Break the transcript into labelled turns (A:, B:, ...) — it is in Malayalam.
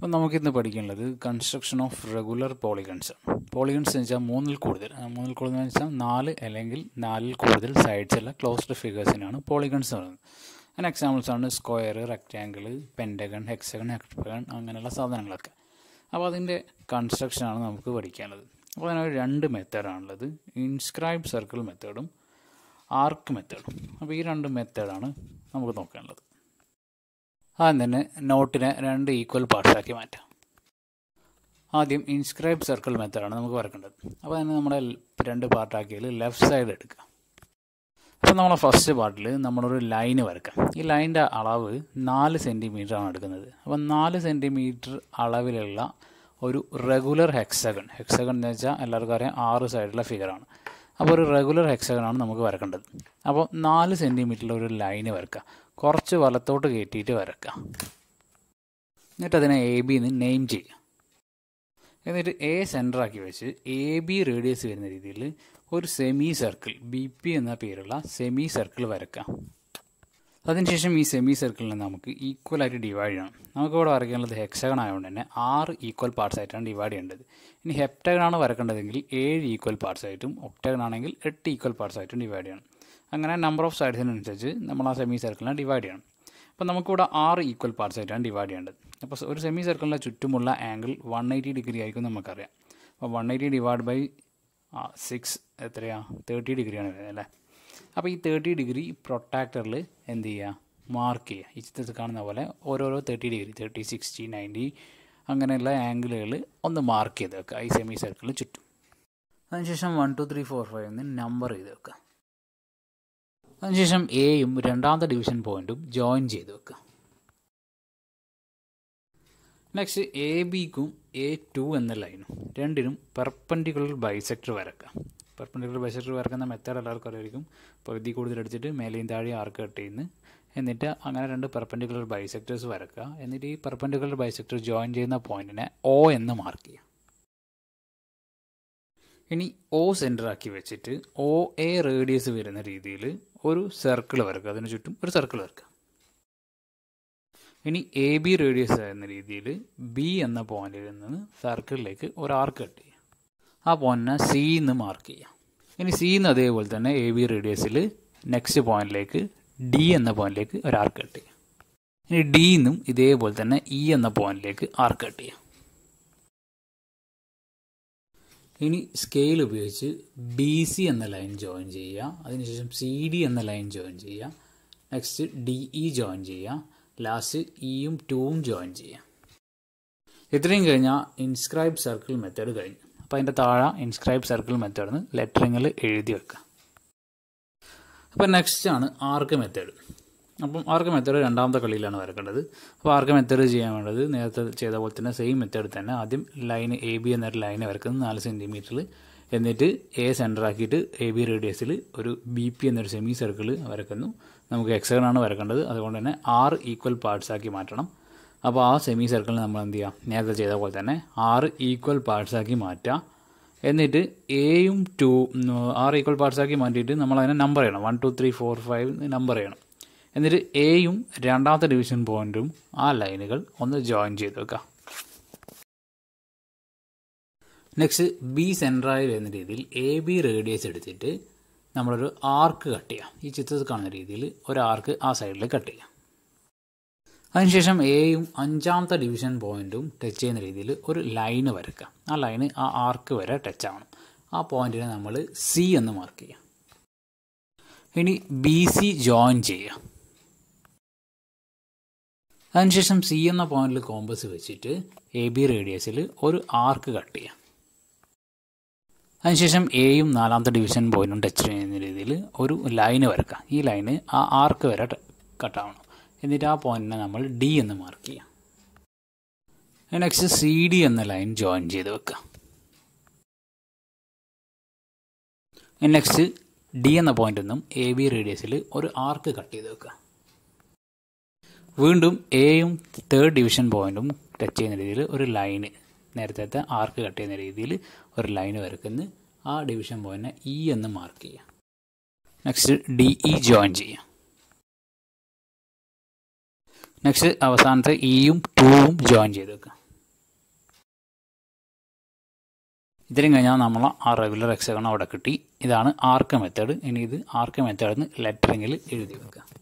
A: അപ്പം നമുക്കിന്ന് പഠിക്കാനുള്ളത് construction of regular polygons polygons എന്ന് വെച്ചാൽ മൂന്നിൽ കൂടുതൽ മൂന്നിൽ കൂടുതൽ എന്ന് വെച്ചാൽ നാല് അല്ലെങ്കിൽ നാലിൽ കൂടുതൽ സൈഡ്സ് ഉള്ള ക്ലോസ്ഡ് ഫിഗേഴ്സിനാണ് പോളിഗൺസ് പറയുന്നത് അതിന് എക്സാമ്പിൾസ് ആണ് square rectangle pentagon hexagon heptagon അങ്ങനെയുള്ള സാധനങ്ങളൊക്കെ അപ്പോൾ അതിൻ്റെ കൺസ്ട്രക്ഷനാണ് നമുക്ക് പഠിക്കാനുള്ളത് അപ്പോൾ അതിനൊരു രണ്ട് മെത്തേഡാണുള്ളത് ഇൻസ്ക്രൈബ് സർക്കിൾ മെത്തേഡും ആർക്ക് മെത്തേഡും അപ്പോൾ ഈ രണ്ട് മെത്തേഡാണ് നമുക്ക് നോക്കാനുള്ളത് ആദ്യം തന്നെ നോട്ടിനെ രണ്ട് ഈക്വൽ പാർട്സാക്കി മാറ്റാം ആദ്യം ഇൻസ്ക്രൈബ് സർക്കിൾ മെത്തേഡാണ് നമുക്ക് വരക്കേണ്ടത് അപ്പോൾ അതിന് നമ്മുടെ രണ്ട് പാർട്ടാക്കിയതിൽ ലെഫ്റ്റ് സൈഡ് എടുക്കാം അപ്പോൾ നമ്മളെ ഫസ്റ്റ് പാർട്ടിൽ നമ്മളൊരു ലൈൻ വരക്കാം ഈ ലൈനിൻ്റെ അളവ് നാല് ആണ് എടുക്കുന്നത് അപ്പോൾ നാല് സെൻറ്റിമീറ്റർ അളവിലുള്ള ഒരു റെഗുലർ ഹെക്സഗൺ ഹെക്സഗൺ എന്ന് വെച്ചാൽ എല്ലാവർക്കും അറിയാം ആറ് സൈഡുള്ള ഫിഗറാണ് അപ്പോൾ ഒരു റെഗുലർ ഹെക്സഗണാണ് നമുക്ക് വരക്കേണ്ടത് അപ്പോൾ നാല് സെൻറ്റിമീറ്ററിൽ ഒരു ലൈന് വരക്കുക കുറച്ച് വലത്തോട്ട് കയറ്റിയിട്ട് വരക്കുക എന്നിട്ട് അതിനെ എ ബി എന്ന് നെയിം ചെയ്യുക എന്നിട്ട് എ സെൻറ്ററാക്കി വെച്ച് എ ബി റേഡിയസ് വരുന്ന രീതിയിൽ ഒരു സെമി സർക്കിൾ ബി പി എന്ന പേരുള്ള സെമി സർക്കിൾ വരക്കുക അതിനുശേഷം ഈ സെമി സർക്കിളിനെ നമുക്ക് ആയിട്ട് ഡിവൈഡ് ചെയ്യണം നമുക്കിവിടെ വരയ്ക്കാനുള്ളത് ഹെക്സഗൺ ആയതുകൊണ്ട് തന്നെ ആറ് ഈക്വൽ പാർട്സ് ആയിട്ടാണ് ഡിവൈഡ് ചെയ്യേണ്ടത് ഇനി ആണ് വരക്കേണ്ടതെങ്കിൽ ഏഴ് ഈക്വൽ പാർട്സ് ആയിട്ടും ഒക്ടഗൺ ആണെങ്കിൽ എട്ട് ഈക്വൽ പാർട്സ് ആയിട്ടും ഡിവൈഡ് ചെയ്യണം അങ്ങനെ നമ്പർ ഓഫ് സൈഡ്സിനനുസരിച്ച് നമ്മൾ ആ സെമി സർക്കിളിനെ ഡിവൈഡ് ചെയ്യണം അപ്പോൾ നമുക്കിവിടെ ആറ് ഈക്വൽ പാർട്സ് ആയിട്ടാണ് ഡിവൈഡ് ചെയ്യേണ്ടത് അപ്പോൾ ഒരു സെമി സർക്കിളിൻ്റെ ചുറ്റുമുള്ള ആംഗിൾ വൺ എയ്റ്റി ഡിഗ്രി ആയിരിക്കും നമുക്കറിയാം അപ്പോൾ one eighty divide by six എത്രയാണ് തേർട്ടി ഡിഗ്രിയാണ് വരുന്നത് അല്ലേ അപ്പോൾ ഈ തേർട്ടി ഡിഗ്രി പ്രൊട്ടാക്ടറിൽ എന്ത് ചെയ്യുക മാർക്ക് ചെയ്യുക ഈ ചിത്രത്തിൽ കാണുന്ന പോലെ ഓരോരോ thirty degree thirty sixty ninety അങ്ങനെയുള്ള ആംഗിളുകൾ ഒന്ന് മാർക്ക് ചെയ്ത് വെക്കുക ഈ സെമി സർക്കിളിന് ചുറ്റും അതിനുശേഷം one two three four five എന്ന് നമ്പർ ചെയ്ത് വെക്കുക അതിനുശേഷം എയും രണ്ടാമത്തെ ഡിവിഷൻ പോയിന്റും ജോയിൻ ചെയ്ത് വെക്കുക നെക്സ്റ്റ് എ ബിക്കും എ ടു എന്ന ലൈനും രണ്ടിനും പെർപ്പൻഡിക്കുലർ ബൈസെക്ടർ വരക്കുക പെർപ്പൻഡിക്കുലർ ബൈസെക്ടർ വരക്കുന്ന മെത്തേഡ് എല്ലാവർക്കും അറിയായിരിക്കും പകുതി കൂടുതൽ എടുത്തിട്ട് മേലെയും താഴെയും ആർക്ക് കട്ട് ചെയ്യുന്നു എന്നിട്ട് അങ്ങനെ രണ്ട് പെർപ്പൻഡിക്കുലർ ബൈസെക്ടേഴ്സ് വരക്കുക എന്നിട്ട് ഈ പെർപ്പൻഡിക്കുലർ ബൈസെക്ടർ ജോയിൻ ചെയ്യുന്ന പോയിന്റിനെ ഒ എന്ന് മാർക്ക് ചെയ്യുക ഇനി ഒ ആക്കി വെച്ചിട്ട് ഒ എ റേഡിയസ് വരുന്ന രീതിയിൽ ഒരു സർക്കിൾ വരക്കുക അതിന് ചുറ്റും ഒരു സർക്കിൾ വരക്കുക ഇനി എ ബി റേഡിയസ് ആയിരുന്ന രീതിയിൽ ബി എന്ന പോയിന്റിൽ നിന്ന് സർക്കിളിലേക്ക് ഒരു ആർക്ക് കട്ട് ചെയ്യുക ആ പോയിൻറ്റിനെ സി മാർക്ക് ചെയ്യാം ഇനി സി എന്ന് അതേപോലെ തന്നെ എ ബി റേഡിയസിൽ നെക്സ്റ്റ് പോയിന്റിലേക്ക് ഡി എന്ന പോയിന്റിലേക്ക് ഒരു ആർക്ക് കട്ട് ചെയ്യാം ഇനി ഡി എന്നും ഇതേപോലെ തന്നെ ഇ e എന്ന പോയിന്റിലേക്ക് ആർക്ക് കട്ട് ചെയ്യാം ഇനി സ്കെയിൽ ഉപയോഗിച്ച് ബി സി എന്ന ലൈൻ ജോയിൻ ചെയ്യുക അതിനുശേഷം സി ഡി എന്ന ലൈൻ ജോയിൻ ചെയ്യുക നെക്സ്റ്റ് ഡി ഇ ജോയിൻ ചെയ്യുക ലാസ്റ്റ് ഇയും ടൂവും ജോയിൻ ചെയ്യുക ഇത്രയും കഴിഞ്ഞാൽ ഇൻസ്ക്രൈബ് സർക്കിൾ മെത്തേഡ് കഴിഞ്ഞു അപ്പോൾ അതിൻ്റെ താഴെ ഇൻസ്ക്രൈബ് സർക്കിൾ മെത്തേഡ് എന്ന് ലെറ്ററിങ്ങിൽ എഴുതി വെക്കുക അപ്പോൾ നെക്സ്റ്റ് ആണ് ആർക്ക് മെത്തേഡ് അപ്പം ആർക്ക് മെത്തേഡ് രണ്ടാമത്തെ കളിയിലാണ് വരക്കേണ്ടത് അപ്പോൾ ആർക്ക് മെത്തേഡ് ചെയ്യാൻ വേണ്ടത് നേരത്തെ ചെയ്ത പോലെ തന്നെ സെയിം മെത്തേഡ് തന്നെ ആദ്യം ലൈൻ എ ബി എന്നൊരു ലൈനെ വരക്കുന്നത് നാല് സെൻറ്റിമീറ്ററിൽ എന്നിട്ട് എ സെൻറ്റർ ആക്കിയിട്ട് എ ബി റേഡിയസിൽ ഒരു ബി പി എന്നൊരു സെമി സർക്കിൾ വരക്കുന്നു നമുക്ക് എക്സഗൺ ആണ് വരക്കേണ്ടത് അതുകൊണ്ട് തന്നെ ആറ് ഈക്വൽ പാർട്സ് ആക്കി മാറ്റണം അപ്പോൾ ആ സെമി സർക്കിളിന് നമ്മൾ എന്ത് ചെയ്യുക നേരത്തെ ചെയ്ത പോലെ തന്നെ ആറ് ഈക്വൽ പാർട്സാക്കി മാറ്റുക എന്നിട്ട് എയും ടു ആറ് ഈക്വൽ പാർട്സാക്കി മാറ്റിയിട്ട് നമ്മൾ അതിനെ നമ്പർ ചെയ്യണം one two three four five number ചെയ്യണം എന്നിട്ട് എയും രണ്ടാമത്തെ ഡിവിഷൻ പോയിൻറ്റും ആ ലൈനുകൾ ഒന്ന് ജോയിൻ ചെയ്ത് വെക്കുക നെക്സ്റ്റ് ബി സെൻട്രായി വരുന്ന രീതിയിൽ എ ബി റേഡിയസ് എടുത്തിട്ട് നമ്മളൊരു ആർക്ക് കട്ട് ചെയ്യാം ഈ ചിത്രത്തിൽ കാണുന്ന രീതിയിൽ ഒരു ആർക്ക് ആ സൈഡിൽ കട്ട് ചെയ്യാം അതിനുശേഷം എയും അഞ്ചാമത്തെ ഡിവിഷൻ പോയിൻറ്റും ടച്ച് ചെയ്യുന്ന രീതിയിൽ ഒരു ലൈന് വരക്കുക ആ ലൈന് ആ ആർക്ക് വരെ ടച്ച് ആവണം ആ പോയിന്റിനെ നമ്മൾ സി എന്ന് മാർക്ക് ചെയ്യാം ഇനി ബി സി ജോയിൻ ചെയ്യുക അതിനുശേഷം സി എന്ന പോയിന്റിൽ കോമ്പസ് വെച്ചിട്ട് എ ബി റേഡിയസിൽ ഒരു ആർക്ക് കട്ട് ചെയ്യാം അതിനുശേഷം എയും നാലാമത്തെ ഡിവിഷൻ പോയിന്റും ടച്ച് ചെയ്യുന്ന രീതിയിൽ ഒരു ലൈന് വരക്കുക ഈ ലൈന് ആ ആർക്ക് വരെ കട്ടാവണം എന്നിട്ട് ആ പോയിൻറ്റിനെ നമ്മൾ ഡി എന്ന് മാർക്ക് ചെയ്യാം നെക്സ്റ്റ് സി ഡി എന്ന ലൈൻ ജോയിൻ ചെയ്ത് വെക്കുക നെക്സ്റ്റ് ഡി എന്ന പോയിന്റിൽ നിന്നും എ ബി റേഡിയസിൽ ഒരു ആർക്ക് കട്ട് ചെയ്ത് വെക്കുക വീണ്ടും എയും തേർഡ് ഡിവിഷൻ പോയിന്റും ടച്ച് ചെയ്യുന്ന രീതിയിൽ ഒരു ലൈന് നേരത്തെ ആർക്ക് കട്ട് ചെയ്യുന്ന രീതിയിൽ ഒരു ലൈന് വരക്കുന്ന ആ ഡിവിഷൻ പോയിന്റിനെ ഇ എന്ന് മാർക്ക് ചെയ്യുക നെക്സ്റ്റ് ഡി ഇ ജോയിൻ ചെയ്യുക നെക്സ്റ്റ് അവസാനത്തെ ഇയും ടൂവും ജോയിൻ ചെയ്ത് വെക്കുക ഇതിലും കഴിഞ്ഞാൽ നമ്മൾ ആ റെഗുലർ എക്സഗൺ അവിടെ കിട്ടി ഇതാണ് ആർക്ക് മെത്തേഡ് ഇനി ഇത് ആർക്ക് മെത്തേഡിൽ നിന്ന് ലെറ്ററിങ്ങിൽ എഴുതി വെക്കുക